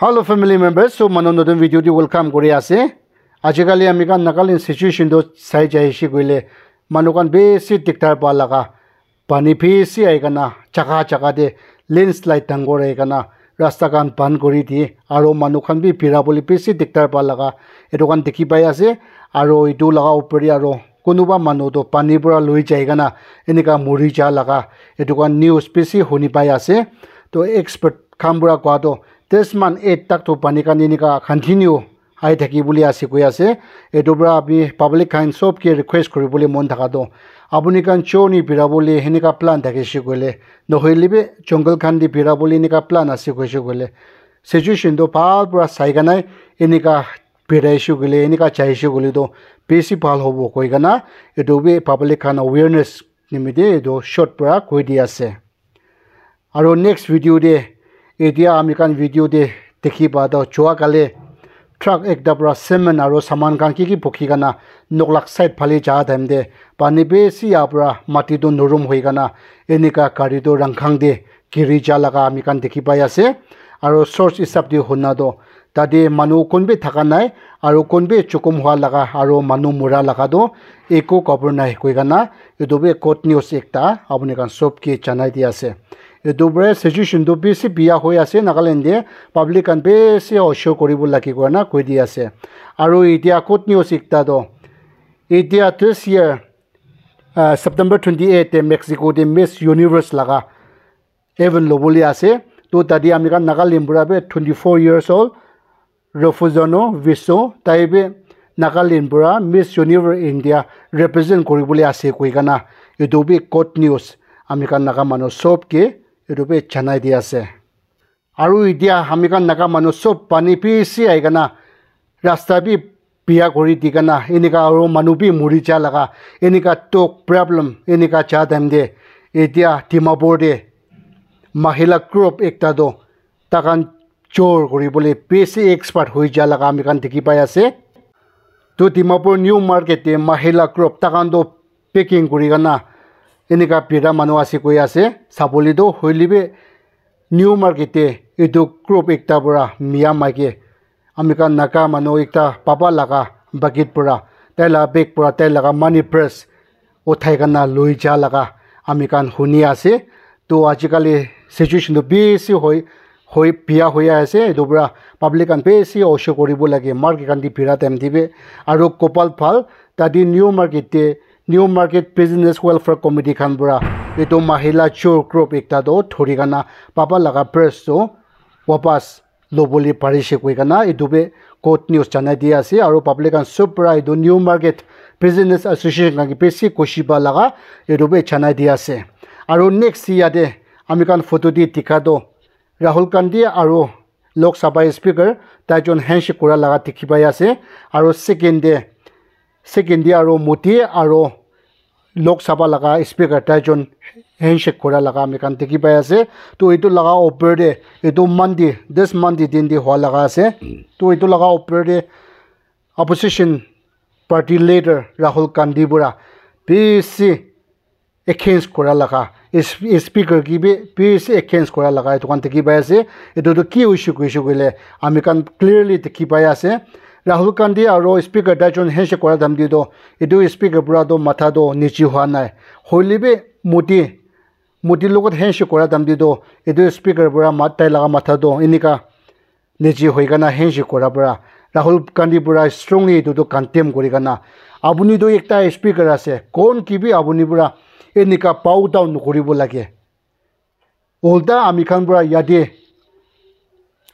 hello' family members চব মানুহ নতুন ভিডিঅ'টি ৱেলকাম কৰি আছে আজিকালি আমি কাৰণ নাকালিন চিচুৱেশ্যনটো চাই যাইছি কৰিলে মানুহখন বেছি দিগদাৰ পোৱা লগা পানী বেছি আহিকানা চাকা চাকা দি লেণ্ডশ্লাইড ডাঙৰ আহিকানা ৰাস্তা কাৰণ বান কৰি দিয়ে আৰু মানুহখন বি ফিৰাবলৈ বেছি দিগদাৰ পোৱা লগা এইটো কাৰণ দেখি পাই আছে আৰু এইটো লগা উপৰি আৰু কোনোবা মানুহটো পানীৰ পৰা লৈ যায়গানা এনেকুৱা মৰি যা লগা এইটো কাৰণ নিউজ বেছি শুনি পাই আছে তো এক্সপাৰ্ট কামবোৰা কোৱাটো টেষ্টমান এইট টাকটো পানী কানি নিকা কণ্টিনিউ আহি থাকি বুলি আছে কৈ আছে এইটোৰ আমি পাব্লিক খান চবকে ৰিকুৱেষ্ট কৰিবলৈ মন থকাটো আপুনি কাৰণ চৌ নি পিৰা বুলি সেনেকুৱা প্লান থাকিছে কৈলে নহ'লে বি জংগল খান দি পিৰা বুলি এনেকুৱা প্লান আছে কৈছোঁ কৈলে চিচুৱেশ্যনটো ভাল পৰা চাই কেনাই এনেকুৱা পিৰাইছোঁ গ'লে এনেকুৱা চাইছোঁ গ'লেতো বেছি ভাল হ'ব কৈ কেনা এইটো বি পাব্লিক খান অৱেৰনেছ নিমিত্তে এইটো শ্বৰ্ট পৰা কৈ দি আছে আৰু নেক্সট ভিডিঅ' দিয়ে এতিয়া আমি কাৰণ ভিডিঅ'তে দেখি পোৱা তো যোৱাকালি ট্ৰাক একদম পৰা চেমেণ্ট আৰু চামান কাৰণ কি কি পকি কানা নকলাক চাইড ফালি যা টাইম দে পানী বেছি ইয়াৰ পৰা মাটিটো নৰুম হৈ কানা এনেকুৱা গাড়ীটো ৰংখাং দে গিৰি যা লগা আমি কাৰণ দেখি পাই আছে আৰু চৰ্চ হিচাপ দি শুনাটো তাতে মানুহ কোনবি থকা নাই আৰু কোনবে চুকুম হোৱা লগা আৰু মানুহ মৰা লগাটো একো কাপোৰ নাই কৈ কানা এইটো বে ক'ত নিউজ একটা আপুনি কাৰণ চবকে জনাই দি আছে দুবৰে চেজু চিন্ধু বেছি বিয়া হৈ আছে নাগালেণ্ডে পাব্লিকান বেছি অস্য কৰিব লাগে কৈ না কৈ দি আছে আৰু এতিয়া ক'ত নিউজ ইকটাটো এতিয়া দিছ ইয়াৰ ছেপ্টেম্বৰ টুৱেণ্টি এইটে মেক্সিকোতে মিছ ইউনিভাৰ্চ লগা ইভেণ্ট ল'বলৈ আছে তো তাতে আমি কাৰণ নাগালেণ্ডবুৰাবে টুৱেণ্টি ফ'ৰ ইয়েৰ্ছ হ'ল ৰফুজনো বিশ্ব নাগালেণ্ড নাগালেণ্ডবুৰা মিছ ইউনিভাৰ্চ ইণ্ডিয়া ৰিপ্ৰেজেণ্ট কৰিবলৈ আছে কৈ কানা এইটো বি ক'ত নিউজ আমি কাৰণ নাগা মানুহ চবকে ৰূপে জনাই দি আছে আৰু এতিয়া হামিকান নাকা মানুহ চব পানী পিচি আহি কেনে ৰাস্তা বি বিয়া কৰি দি কেনে এনেকুৱা আৰু মানুহ বি মৰি যা লগা এনেকুৱা টক প্ৰব্লেম এনেকুৱা চাহ টাইম দে এতিয়া ডিমাপুৰ দে মহিলা গ্ৰুপ এটাতো তাকান জোৰ কৰিবলৈ বেছি এক্সপাৰ্ট হৈ যা লগা আমি আমিকান দেখি পাই আছে তো ডিমাপুৰ নিউ মাৰ্কেটে মহিলা গ্ৰুপ তাকানটো পেকিং কৰি কেনে এনেকুৱা পেৰা মানুহ আছে কৈ আছে চাবলৈতো হৈলিবে নিউ মাৰ্কেটে এইটো ক্ৰপ একটাৰ পৰা মিয়া মাইকে আমেকা নাকা মানুহ একটা পাপা লগা বাকীত পৰা তাই লগা বেগ পৰা তাই লগা মানি ফ্ৰেছ উঠাই কানা লৈ যা লগা আমি কাৰণ শুনি আছে তো আজিকালি চিটুৱেশ্যনটো বেছি হৈ হৈ পিয়া হৈ আছে এইটো পৰা পাব্লিক কাৰণ বেছি অৱশ্য কৰিব লাগে মাৰ্কেট কাৰণ দি ভিৰা টাইম দিব আৰু কপাল ফাল তাহাঁতি নিউ মাৰ্কেটে নিউ মাৰ্কেট বিজনেছ ৱেলফেয়াৰ কমিটিখন পৰা এইটো মহিলা চোৰ গ্ৰুপ একতাটো ধৰি কিনা পাবা লগা প্ৰেছটো ৱাপাছ ল'বলৈ পাৰিছে কৈ কিনা এইটোবে ক'ত নিউজ জনাই দিয়া আছে আৰু পাব্লিকান চব পৰা নিউ মাৰ্কেট বিজনেছ এছ'চিয়েশ্যন বেছি কচিবা লগা এইটোবে জনাই দিয়া আছে আৰু নেক্সট ইয়াতে আমি কাৰণ ফটো দি টিকাটো ৰাহুল গান্ধী আৰু লোকসভা স্পীকাৰ তাইজন হেণ্ডশ্বেক কৰা লগা দেখি পাই আছে আৰু ছেকেণ্ড ডে ছেকেণ্ড আৰু মতিয়ে আৰু লোকসভা লগা স্পীকাৰ তাইজন হেণ্ডশ্বেক কৰা লগা আমি কাৰণ দেখি পাই আছে তো এইটো লগা অপেৰে এইটো মান্ডে দিছ মান্ডে দিন দি হোৱা লগা আছে তো এইটো লগা অপেৰে opposition party leader Rahul Gandhi বৰা পি চি এক্সেঞ্জ কৰা লগা কি কিবি পি চি এক্সেঞ্জ কৰা লগা এইটো কাৰণ দেখি পাই আছে এইটোতো কি হৈছোঁ কৈছোঁ কৰিলে আমি কাৰণ ক্লিয়াৰলি দেখি পাই আছে ৰাহুল গান্ধী আৰু স্পীকাৰ দাইজন হেণ্ডশ্বেক কৰা দাম দিয়ে ইটো স্পীকাৰ পৰা মাথাটো নিজি হোৱা নাই হলিবি মোদী মোদীৰ লগত হেণ্ডশ্বেক কৰা দাম দিয়ে এইটো স্পীকাৰ পৰা তাই লগা মাথাটো এনেকুৱা নিজি হৈ কেনে হেণ্ডশ্বেক কৰাৰ পৰা ৰাহুল গান্ধী পৰা ষ্ট্ৰংলি এইটোতো কণ্টেম কৰি কেনে আপুনিতো এটা স্পীকাৰ আছে কোন কিবি আপুনি পৰা এনেকুৱা পাও ডাউন নকৰিব লাগে ওল্টা আমি খান পৰা ইয়াতে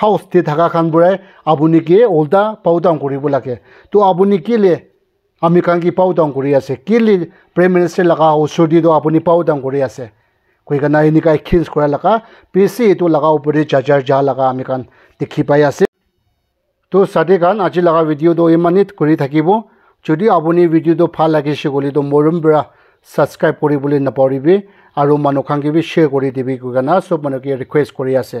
হাউচ দি থকা খানবোৰে আপুনি কি উল্টা পাও ডাউন কৰিব লাগে তো আপুনি কেলে আমি কাৰণ কি পাও ডাউন কৰি আছে কেলে প্ৰেম মিনিষ্টাৰ লগা ঔষধিটো আপুনি পাও ডাউন কৰি আছে কৈকানা এনেকা এক্সেঞ্জ কৰা লগা পি এইটো লগা ওপৰতে চাৰ্জাৰ যা লগা আমি কাৰণ দেখি পাই আছে তো চাদি কাৰণ আজি লগা ভিডিঅ'টো ইমানেই কৰি থাকিব যদি আপুনি ভিডিঅ'টো ভাল লাগিছে বুলিতো মৰম বেৰা ছাবস্ক্ৰাইব কৰিবলৈ নাপাহৰিবি আৰু মানুহ খান কিবি শ্বেয়াৰ কৰি দিবি কৈ কেনে চব মানুহকে ৰিকুৱেষ্ট কৰি আছে